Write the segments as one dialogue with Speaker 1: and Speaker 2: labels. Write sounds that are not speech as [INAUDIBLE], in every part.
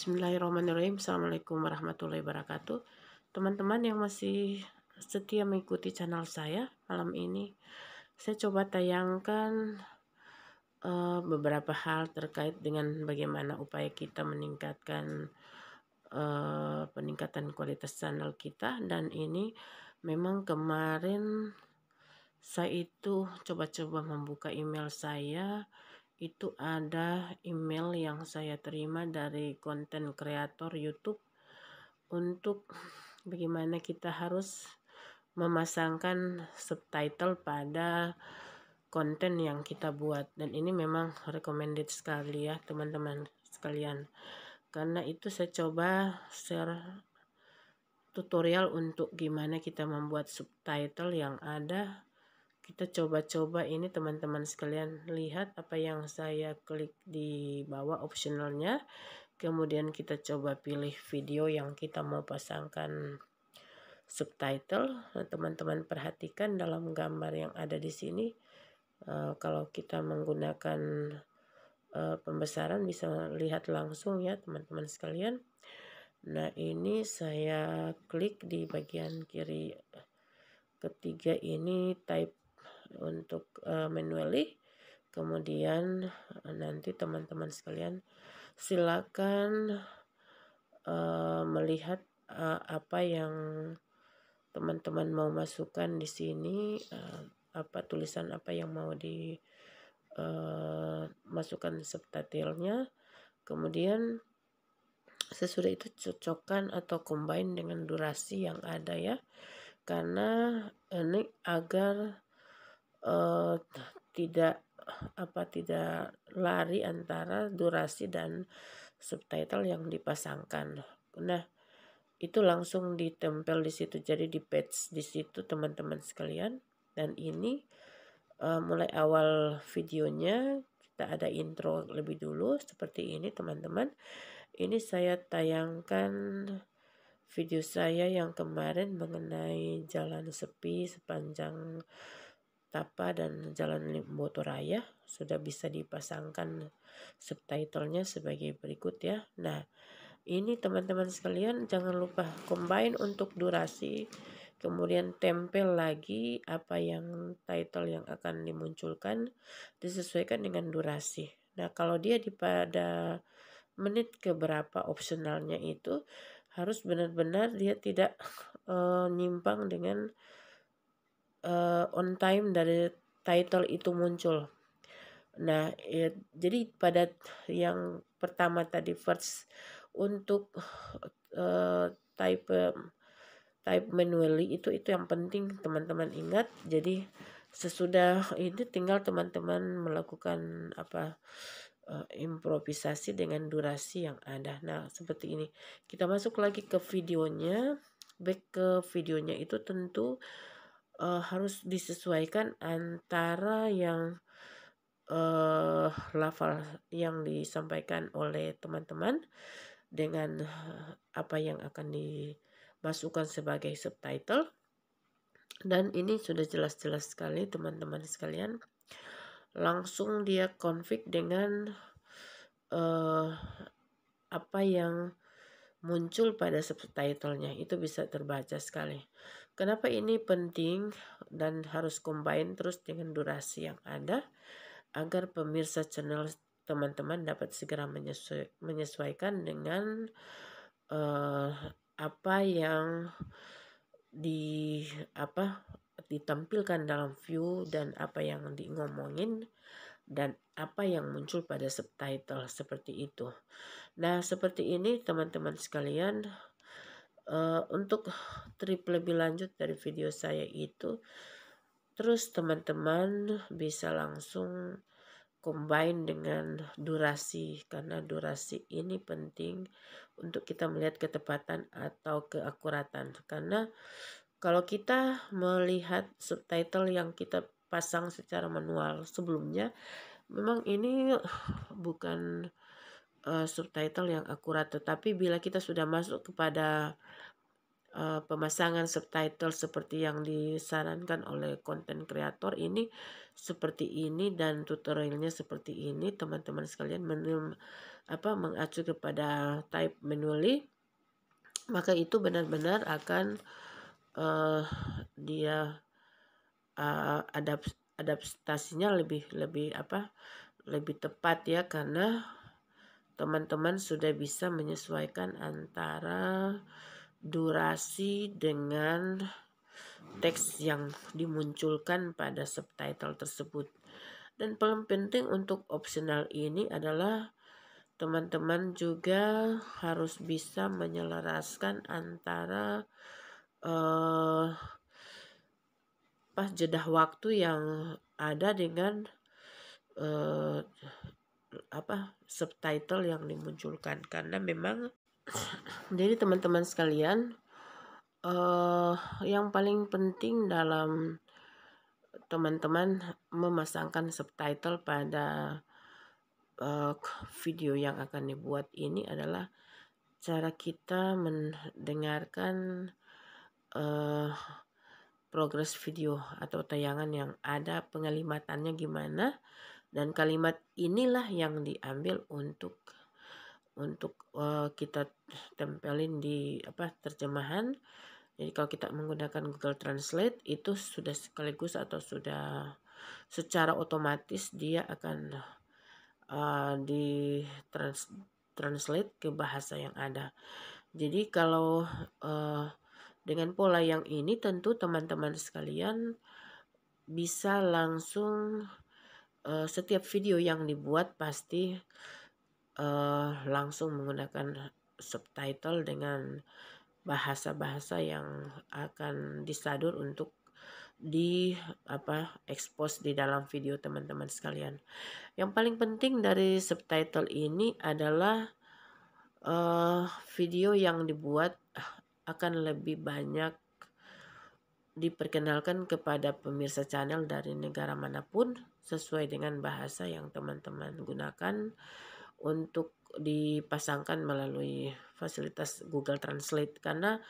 Speaker 1: Bismillahirrahmanirrahim. Assalamualaikum warahmatullahi wabarakatuh. Teman-teman yang masih setia mengikuti channel saya malam ini, saya coba tayangkan uh, beberapa hal terkait dengan bagaimana upaya kita meningkatkan uh, peningkatan kualitas channel kita. Dan ini memang kemarin saya itu coba-coba membuka email saya itu ada email yang saya terima dari konten kreator YouTube untuk bagaimana kita harus memasangkan subtitle pada konten yang kita buat dan ini memang recommended sekali ya teman-teman sekalian karena itu saya coba share tutorial untuk gimana kita membuat subtitle yang ada kita coba-coba ini teman-teman sekalian lihat apa yang saya klik di bawah optionalnya kemudian kita coba pilih video yang kita mau pasangkan subtitle nah, teman-teman nah, perhatikan dalam gambar yang ada di sini uh, kalau kita menggunakan uh, pembesaran bisa lihat langsung ya teman-teman sekalian nah ini saya klik di bagian kiri ketiga ini type untuk uh, eh, manually kemudian eh, nanti teman-teman sekalian silakan uh, melihat uh, apa yang teman-teman mau masukkan di sini uh, apa tulisan apa yang mau di uh, masukkan subtitlenya kemudian sesudah itu cocokkan atau combine dengan durasi yang ada ya karena ini agar Eh, tidak apa tidak lari antara durasi dan subtitle yang dipasangkan. Nah, itu langsung ditempel di situ jadi di page di situ teman-teman sekalian dan ini uh, mulai awal videonya kita ada intro lebih dulu seperti ini teman-teman. Ini saya tayangkan video saya yang kemarin mengenai jalan sepi sepanjang Tapa dan Jalan Limboto Raya sudah bisa dipasangkan subtitlenya sebagai berikut ya. Nah, ini teman-teman sekalian jangan lupa combine untuk durasi, kemudian tempel lagi apa yang title yang akan dimunculkan disesuaikan dengan durasi. Nah, kalau dia di pada menit keberapa opsionalnya itu harus benar-benar dia tidak e, nyimpang dengan uh, on time dari title itu muncul. Nah, ya, jadi pada yang pertama tadi first untuk uh, type type manually itu itu yang penting teman-teman ingat. Jadi sesudah ini tinggal teman-teman melakukan apa uh, improvisasi dengan durasi yang ada. Nah, seperti ini. Kita masuk lagi ke videonya. Back ke videonya itu tentu uh, harus disesuaikan antara yang uh, eh, lafal yang disampaikan oleh teman-teman dengan eh, apa yang akan dimasukkan sebagai subtitle. Dan ini sudah jelas-jelas sekali teman-teman sekalian. Langsung dia konflik dengan uh, apa yang muncul pada subtitlenya itu bisa terbaca sekali. Kenapa ini penting dan harus combine terus dengan durasi yang ada agar pemirsa channel teman-teman dapat segera menyesuaikan dengan uh, apa yang di apa ditampilkan dalam view dan apa yang di ngomongin dan apa yang muncul pada subtitle seperti itu. Nah, seperti ini teman-teman sekalian Uh, untuk trip lebih lanjut dari video saya itu, terus teman-teman bisa langsung combine dengan durasi karena durasi ini penting untuk kita melihat ketepatan atau keakuratan karena kalau kita melihat subtitle yang kita pasang secara manual sebelumnya memang ini bukan uh, subtitle yang akurat. Tetapi bila kita sudah masuk kepada uh, pemasangan subtitle seperti yang disarankan oleh konten kreator ini seperti ini dan tutorialnya seperti ini, teman-teman sekalian menu apa mengacu kepada type manually maka itu benar-benar akan uh, dia uh, adapt adaptasinya lebih lebih apa lebih tepat ya karena teman-teman sudah bisa menyesuaikan antara durasi dengan teks yang dimunculkan pada subtitle tersebut. Dan paling penting untuk opsional ini adalah teman-teman juga harus bisa menyelaraskan antara uh, eh, pas jeda waktu yang ada dengan uh, apa subtitle yang dimunculkan karena memang jadi teman-teman sekalian uh, yang paling penting dalam teman-teman memasangkan subtitle pada uh, video yang akan dibuat ini adalah cara kita mendengarkan uh, progres video atau tayangan yang ada pengalimatannya gimana dan kalimat inilah yang diambil untuk untuk uh, kita tempelin di apa terjemahan. Jadi kalau kita menggunakan Google Translate itu sudah sekaligus atau sudah secara otomatis dia akan uh, di trans translate ke bahasa yang ada. Jadi kalau uh, dengan pola yang ini tentu teman-teman sekalian bisa langsung uh, setiap video yang dibuat pasti uh, langsung menggunakan subtitle dengan bahasa-bahasa yang akan disadur untuk di apa expose di dalam video teman-teman sekalian. Yang paling penting dari subtitle ini adalah uh, video yang dibuat akan lebih banyak diperkenalkan kepada pemirsa channel dari negara manapun sesuai dengan bahasa yang teman-teman gunakan untuk dipasangkan melalui fasilitas Google Translate karena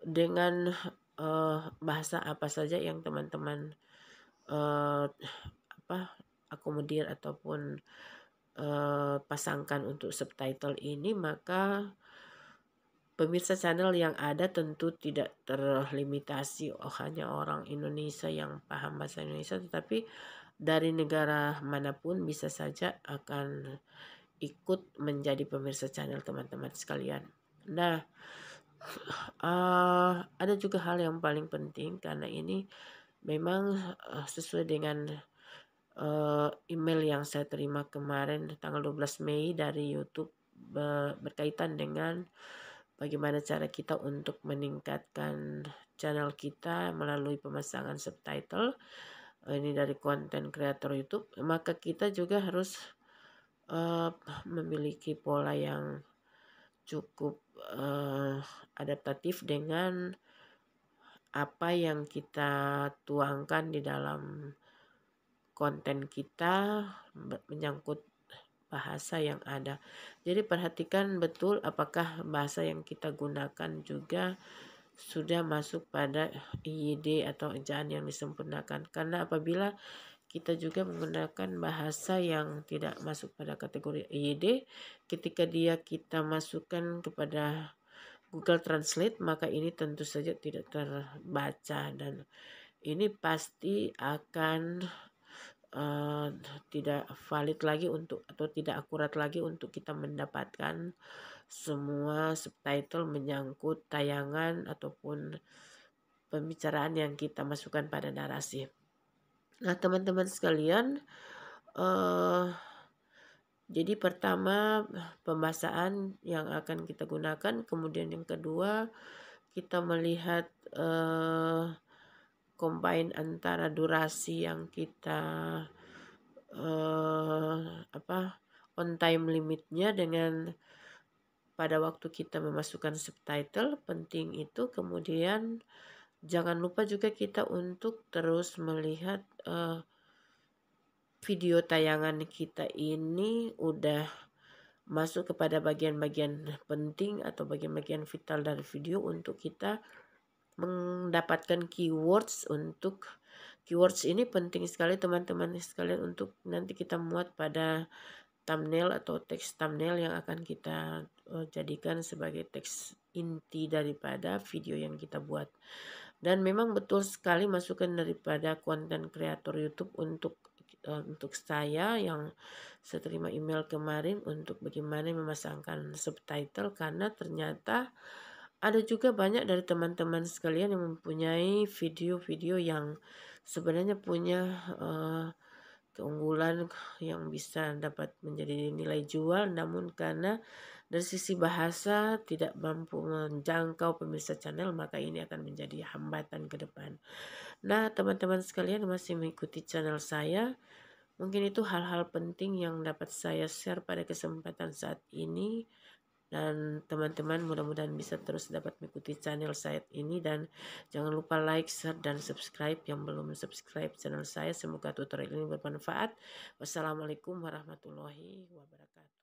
Speaker 1: dengan uh, bahasa apa saja yang teman-teman uh, apa akomodir ataupun uh, pasangkan untuk subtitle ini maka Pemirsa channel yang ada tentu tidak terlimitasi oh, hanya orang Indonesia yang paham bahasa Indonesia tetapi dari negara manapun bisa saja akan ikut menjadi pemirsa channel teman-teman sekalian. Nah, uh, [SIGHS] ada juga hal yang paling penting karena ini memang uh, sesuai dengan uh, email yang saya terima kemarin tanggal 12 Mei dari YouTube berkaitan dengan bagaimana cara kita untuk meningkatkan channel kita melalui pemasangan subtitle eh, ini dari konten kreator YouTube maka kita juga harus uh, memiliki pola yang cukup uh, adaptatif dengan apa yang kita tuangkan di dalam konten kita menyangkut bahasa yang ada. Jadi perhatikan betul apakah bahasa yang kita gunakan juga sudah masuk pada IYD atau ejaan yang disempurnakan. Karena apabila kita juga menggunakan bahasa yang tidak masuk pada kategori IYD ketika dia kita masukkan kepada Google Translate maka ini tentu saja tidak terbaca dan ini pasti akan uh, tidak valid lagi untuk atau tidak akurat lagi untuk kita mendapatkan semua subtitle menyangkut tayangan ataupun pembicaraan yang kita masukkan pada narasi. Nah, teman-teman sekalian, uh, jadi pertama pembahasan yang akan kita gunakan, kemudian yang kedua kita melihat uh, combine antara durasi yang kita uh, apa on time limitnya dengan pada waktu kita memasukkan subtitle penting itu kemudian jangan lupa juga kita untuk terus melihat uh, video tayangan kita ini udah masuk kepada bagian-bagian penting atau bagian-bagian vital dari video untuk kita mendapatkan keywords untuk keywords ini penting sekali teman-teman sekalian untuk nanti kita muat pada thumbnail atau teks thumbnail yang akan kita eh, jadikan sebagai teks inti daripada video yang kita buat. Dan memang betul sekali masukan daripada konten kreator YouTube untuk eh, untuk saya yang saya terima email kemarin untuk bagaimana memasangkan subtitle karena ternyata ada juga banyak dari teman-teman sekalian yang mempunyai video-video yang sebenarnya punya uh, keunggulan yang bisa dapat menjadi nilai jual namun karena dari sisi bahasa tidak mampu menjangkau pemirsa channel maka ini akan menjadi hambatan ke depan. Nah teman-teman sekalian masih mengikuti channel saya mungkin itu hal-hal penting yang dapat saya share pada kesempatan saat ini dan teman-teman mudah-mudahan bisa terus dapat mengikuti channel saya ini dan jangan lupa like, share, dan subscribe yang belum subscribe channel saya semoga tutorial ini bermanfaat wassalamualaikum warahmatullahi wabarakatuh